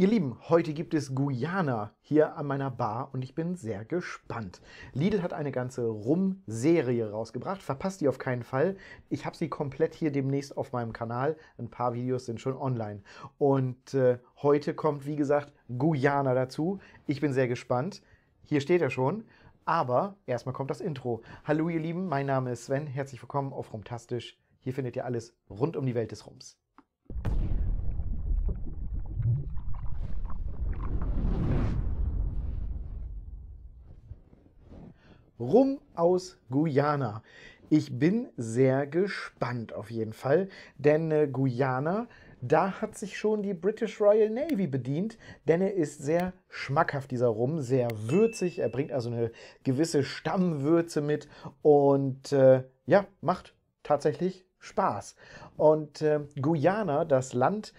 Ihr Lieben, heute gibt es Guyana hier an meiner Bar und ich bin sehr gespannt. Lidl hat eine ganze Rum-Serie rausgebracht, verpasst die auf keinen Fall. Ich habe sie komplett hier demnächst auf meinem Kanal. Ein paar Videos sind schon online. Und äh, heute kommt, wie gesagt, Guyana dazu. Ich bin sehr gespannt. Hier steht er schon. Aber erstmal kommt das Intro. Hallo ihr Lieben, mein Name ist Sven. Herzlich willkommen auf Rumtastisch. Hier findet ihr alles rund um die Welt des Rums. Rum aus Guyana. Ich bin sehr gespannt auf jeden Fall, denn äh, Guyana, da hat sich schon die British Royal Navy bedient, denn er ist sehr schmackhaft, dieser Rum, sehr würzig. Er bringt also eine gewisse Stammwürze mit und äh, ja, macht tatsächlich Spaß. Und äh, Guyana, das Land,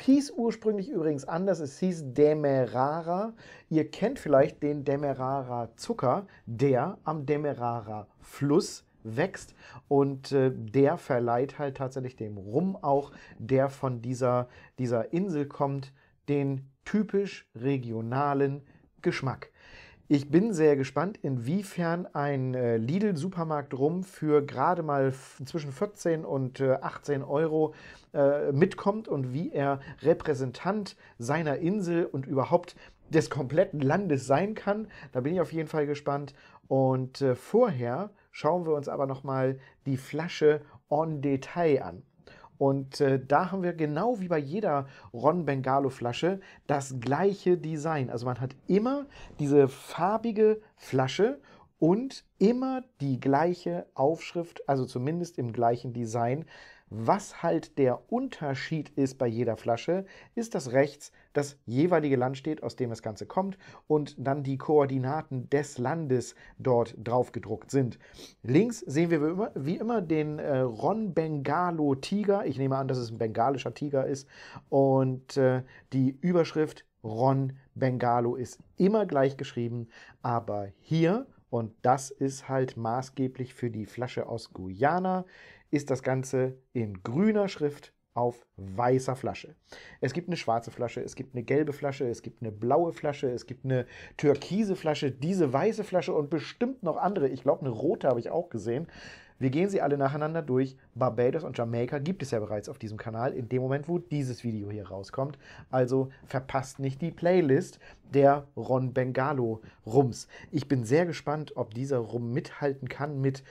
hieß ursprünglich übrigens anders, es hieß Demerara. Ihr kennt vielleicht den Demerara Zucker, der am Demerara Fluss wächst und äh, der verleiht halt tatsächlich dem Rum auch, der von dieser, dieser Insel kommt, den typisch regionalen Geschmack. Ich bin sehr gespannt, inwiefern ein äh, Lidl-Supermarkt rum für gerade mal zwischen 14 und 18 äh, Euro äh, mitkommt und wie er Repräsentant seiner Insel und überhaupt des kompletten Landes sein kann. Da bin ich auf jeden Fall gespannt. Und vorher schauen wir uns aber nochmal die Flasche en Detail an. Und äh, da haben wir genau wie bei jeder Ron Bengalo Flasche das gleiche Design. Also man hat immer diese farbige Flasche und immer die gleiche Aufschrift, also zumindest im gleichen Design. Was halt der Unterschied ist bei jeder Flasche, ist, dass rechts das jeweilige Land steht, aus dem das Ganze kommt und dann die Koordinaten des Landes dort drauf gedruckt sind. Links sehen wir wie immer, wie immer den äh, Ron Bengalo Tiger. Ich nehme an, dass es ein bengalischer Tiger ist. Und äh, die Überschrift Ron Bengalo ist immer gleich geschrieben, aber hier und das ist halt maßgeblich für die Flasche aus Guyana ist das Ganze in grüner Schrift auf weißer Flasche. Es gibt eine schwarze Flasche, es gibt eine gelbe Flasche, es gibt eine blaue Flasche, es gibt eine türkise Flasche, diese weiße Flasche und bestimmt noch andere. Ich glaube, eine rote habe ich auch gesehen. Wir gehen sie alle nacheinander durch. Barbados und Jamaika gibt es ja bereits auf diesem Kanal in dem Moment, wo dieses Video hier rauskommt. Also verpasst nicht die Playlist der Ron Bengalo Rums. Ich bin sehr gespannt, ob dieser Rum mithalten kann mit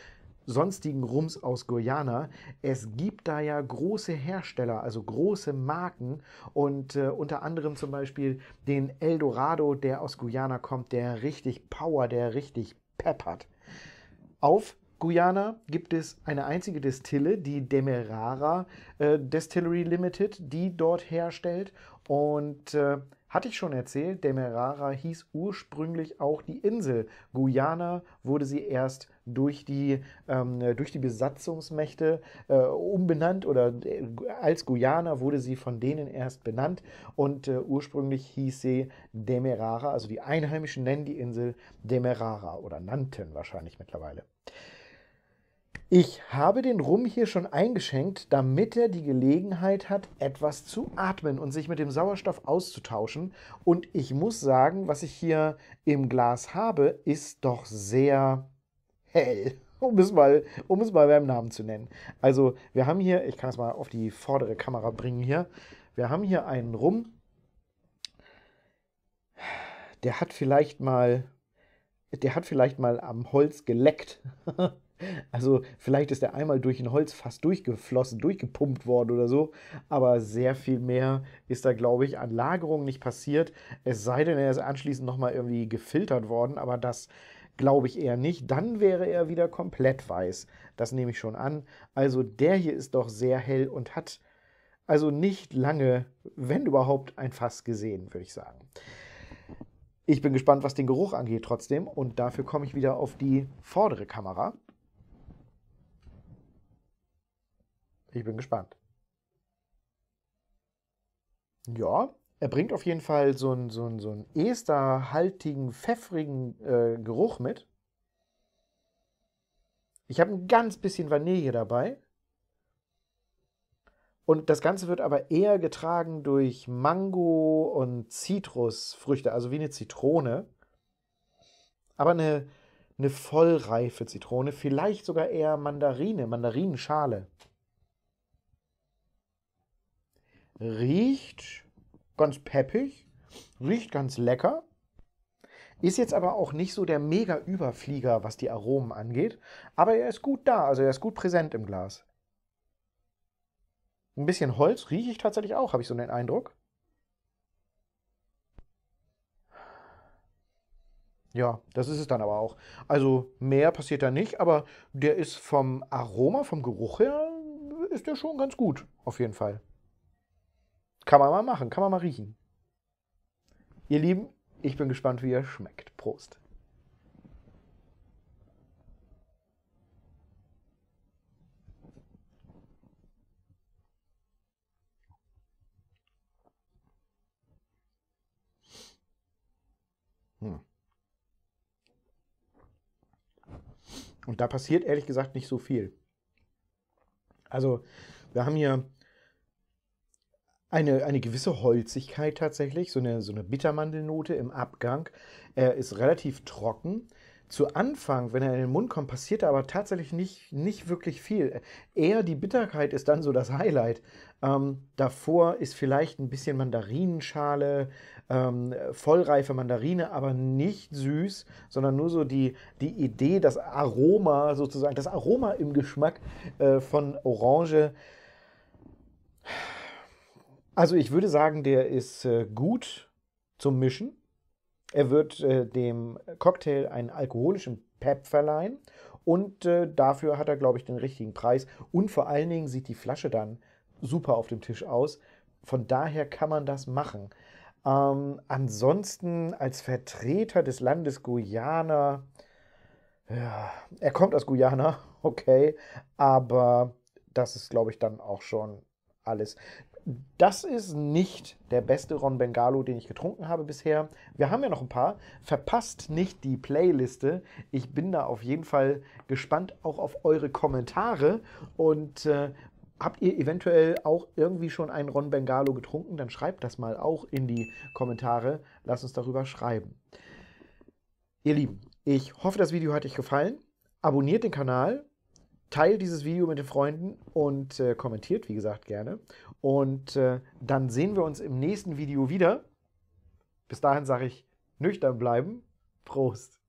sonstigen Rums aus Guyana. Es gibt da ja große Hersteller, also große Marken und äh, unter anderem zum Beispiel den Eldorado, der aus Guyana kommt, der richtig Power, der richtig peppert. Auf Guyana gibt es eine einzige Destille, die Demerara äh, Distillery Limited, die dort herstellt und äh, hatte ich schon erzählt, Demerara hieß ursprünglich auch die Insel. Guyana wurde sie erst durch die, ähm, durch die Besatzungsmächte äh, umbenannt oder äh, als Guyana wurde sie von denen erst benannt und äh, ursprünglich hieß sie Demerara, also die Einheimischen nennen die Insel Demerara oder nannten wahrscheinlich mittlerweile. Ich habe den Rum hier schon eingeschenkt, damit er die Gelegenheit hat, etwas zu atmen und sich mit dem Sauerstoff auszutauschen. Und ich muss sagen, was ich hier im Glas habe, ist doch sehr hell, um es mal, um es mal beim Namen zu nennen. Also wir haben hier, ich kann es mal auf die vordere Kamera bringen hier, wir haben hier einen rum, der hat vielleicht mal, der hat vielleicht mal am Holz geleckt. also vielleicht ist er einmal durch ein Holz fast durchgeflossen, durchgepumpt worden oder so, aber sehr viel mehr ist da, glaube ich, an Lagerung nicht passiert. Es sei denn, er ist anschließend nochmal irgendwie gefiltert worden, aber das Glaube ich eher nicht. Dann wäre er wieder komplett weiß. Das nehme ich schon an. Also der hier ist doch sehr hell und hat also nicht lange, wenn überhaupt, ein Fass gesehen, würde ich sagen. Ich bin gespannt, was den Geruch angeht trotzdem. Und dafür komme ich wieder auf die vordere Kamera. Ich bin gespannt. Ja, er bringt auf jeden Fall so einen, so einen, so einen esterhaltigen, pfeffrigen äh, Geruch mit. Ich habe ein ganz bisschen Vanille dabei. Und das Ganze wird aber eher getragen durch Mango und Zitrusfrüchte, also wie eine Zitrone. Aber eine, eine vollreife Zitrone, vielleicht sogar eher Mandarine, Mandarinenschale. Riecht ganz peppig, riecht ganz lecker. Ist jetzt aber auch nicht so der mega Überflieger, was die Aromen angeht. Aber er ist gut da, also er ist gut präsent im Glas. Ein bisschen Holz rieche ich tatsächlich auch, habe ich so den Eindruck. Ja, das ist es dann aber auch. Also mehr passiert da nicht, aber der ist vom Aroma, vom Geruch her, ist der schon ganz gut, auf jeden Fall. Kann man mal machen, kann man mal riechen. Ihr Lieben, ich bin gespannt, wie er schmeckt. Prost. Hm. Und da passiert ehrlich gesagt nicht so viel. Also, wir haben hier eine, eine gewisse Holzigkeit tatsächlich, so eine, so eine Bittermandelnote im Abgang. Er ist relativ trocken. Zu Anfang, wenn er in den Mund kommt, passiert aber tatsächlich nicht, nicht wirklich viel. Eher die Bitterkeit ist dann so das Highlight. Ähm, davor ist vielleicht ein bisschen Mandarinenschale, ähm, vollreife Mandarine, aber nicht süß, sondern nur so die, die Idee, das Aroma sozusagen, das Aroma im Geschmack äh, von Orange also ich würde sagen, der ist äh, gut zum Mischen. Er wird äh, dem Cocktail einen alkoholischen Pep verleihen und äh, dafür hat er, glaube ich, den richtigen Preis. Und vor allen Dingen sieht die Flasche dann super auf dem Tisch aus. Von daher kann man das machen. Ähm, ansonsten als Vertreter des Landes Guyana, ja, er kommt aus Guyana, okay, aber das ist, glaube ich, dann auch schon alles das ist nicht der beste Ron Bengalo, den ich getrunken habe bisher. Wir haben ja noch ein paar. Verpasst nicht die Playliste. Ich bin da auf jeden Fall gespannt auch auf eure Kommentare. Und äh, habt ihr eventuell auch irgendwie schon einen Ron Bengalo getrunken? Dann schreibt das mal auch in die Kommentare. Lasst uns darüber schreiben. Ihr Lieben, ich hoffe, das Video hat euch gefallen. Abonniert den Kanal teilt dieses Video mit den Freunden und äh, kommentiert, wie gesagt, gerne. Und äh, dann sehen wir uns im nächsten Video wieder. Bis dahin sage ich nüchtern bleiben. Prost!